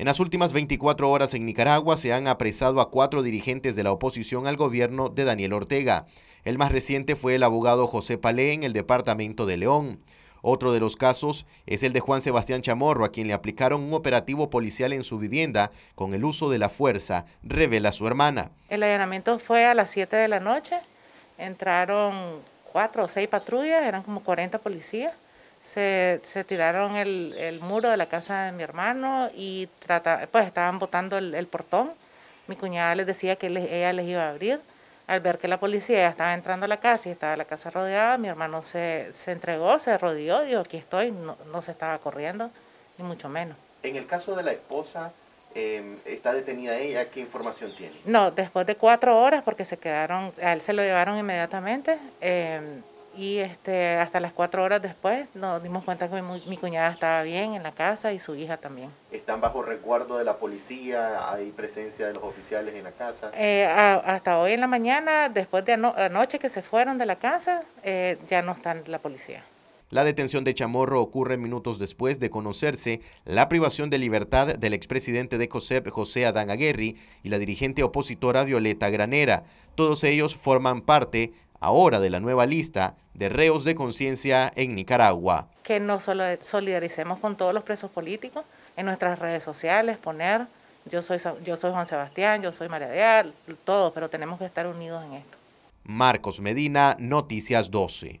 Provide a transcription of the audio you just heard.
En las últimas 24 horas en Nicaragua se han apresado a cuatro dirigentes de la oposición al gobierno de Daniel Ortega. El más reciente fue el abogado José Palé en el departamento de León. Otro de los casos es el de Juan Sebastián Chamorro, a quien le aplicaron un operativo policial en su vivienda con el uso de la fuerza, revela su hermana. El allanamiento fue a las 7 de la noche, entraron cuatro o seis patrullas, eran como 40 policías se, tiraron el, muro de la casa de mi hermano y trata, pues estaban botando el, portón. Mi cuñada les decía que ella les iba a abrir. Al ver que la policía ya estaba entrando a la casa y estaba la casa rodeada, mi hermano se, entregó, se rodeó, dijo, aquí estoy, no, se estaba corriendo, ni mucho menos. En el caso de la esposa, em, está detenida ella, ¿qué información tiene? No, después de cuatro horas, porque se quedaron, a él se lo llevaron inmediatamente, em, y este, hasta las cuatro horas después nos dimos cuenta que mi, cuñada estaba bien en la casa y su hija también. ¿Están bajo recuerdo de la policía? ¿Hay presencia de los oficiales en la casa? Eh, hasta hoy en la mañana, después de anoche que se fueron de la casa, eh, ya no están la policía. La detención de Chamorro ocurre minutos después de conocerse la privación de libertad del expresidente de COSEP, José Adán Aguerri, y la dirigente opositora Violeta Granera. Todos ellos forman parte ahora de la nueva lista de reos de conciencia en Nicaragua. Que nos solidaricemos con todos los presos políticos en nuestras redes sociales, poner yo soy, yo soy Juan Sebastián, yo soy María Deal, todos, pero tenemos que estar unidos en esto. Marcos Medina, Noticias 12.